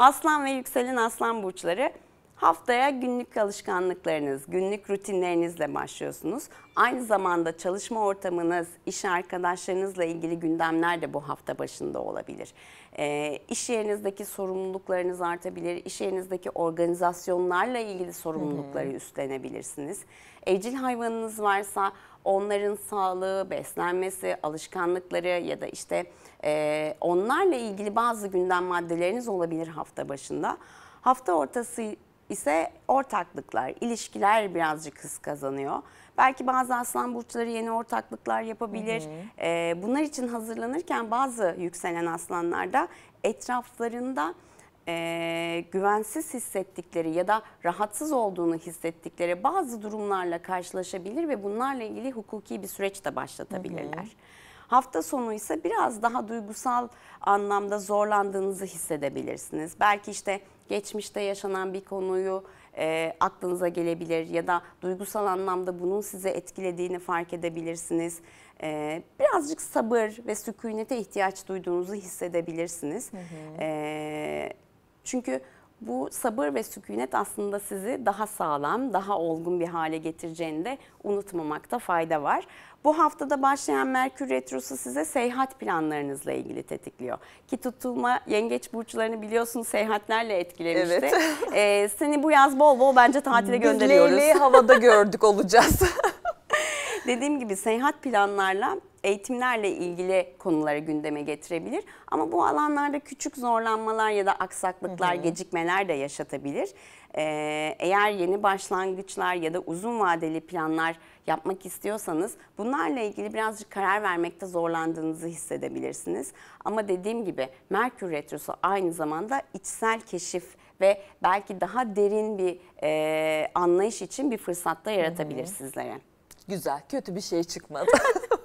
Aslan ve yükselen aslan burçları Haftaya günlük alışkanlıklarınız, günlük rutinlerinizle başlıyorsunuz. Aynı zamanda çalışma ortamınız, iş arkadaşlarınızla ilgili gündemler de bu hafta başında olabilir. E, iş yerinizdeki sorumluluklarınız artabilir, iş yerinizdeki organizasyonlarla ilgili sorumlulukları hmm. üstlenebilirsiniz. Evcil hayvanınız varsa onların sağlığı, beslenmesi, alışkanlıkları ya da işte e, onlarla ilgili bazı gündem maddeleriniz olabilir hafta başında. Hafta ortası ise ortaklıklar, ilişkiler birazcık hız kazanıyor. Belki bazı aslan burçları yeni ortaklıklar yapabilir. Hı hı. E, bunlar için hazırlanırken bazı yükselen aslanlarda etraflarında e, güvensiz hissettikleri ya da rahatsız olduğunu hissettikleri bazı durumlarla karşılaşabilir ve bunlarla ilgili hukuki bir süreç de başlatabilirler. Hı hı. Hafta sonu ise biraz daha duygusal anlamda zorlandığınızı hissedebilirsiniz. Belki işte geçmişte yaşanan bir konuyu e, aklınıza gelebilir ya da duygusal anlamda bunun size etkilediğini fark edebilirsiniz. E, birazcık sabır ve sükunete ihtiyaç duyduğunuzu hissedebilirsiniz. Hı hı. E, çünkü... Bu sabır ve sükunet aslında sizi daha sağlam, daha olgun bir hale getireceğini de unutmamakta fayda var. Bu haftada başlayan Merkür Retrosu size seyahat planlarınızla ilgili tetikliyor. Ki tutulma yengeç burçlarını biliyorsunuz seyahatlerle etkilemişti. Evet. ee, seni bu yaz bol bol bence tatile gönderiyoruz. Biz havada gördük olacağız. Dediğim gibi seyahat planlarla eğitimlerle ilgili konuları gündeme getirebilir. Ama bu alanlarda küçük zorlanmalar ya da aksaklıklar, hı hı. gecikmeler de yaşatabilir. Ee, eğer yeni başlangıçlar ya da uzun vadeli planlar yapmak istiyorsanız bunlarla ilgili birazcık karar vermekte zorlandığınızı hissedebilirsiniz. Ama dediğim gibi Merkür Retrosu aynı zamanda içsel keşif ve belki daha derin bir e, anlayış için bir fırsatta yaratabilir hı hı. sizlere. Güzel, kötü bir şey çıkmadı.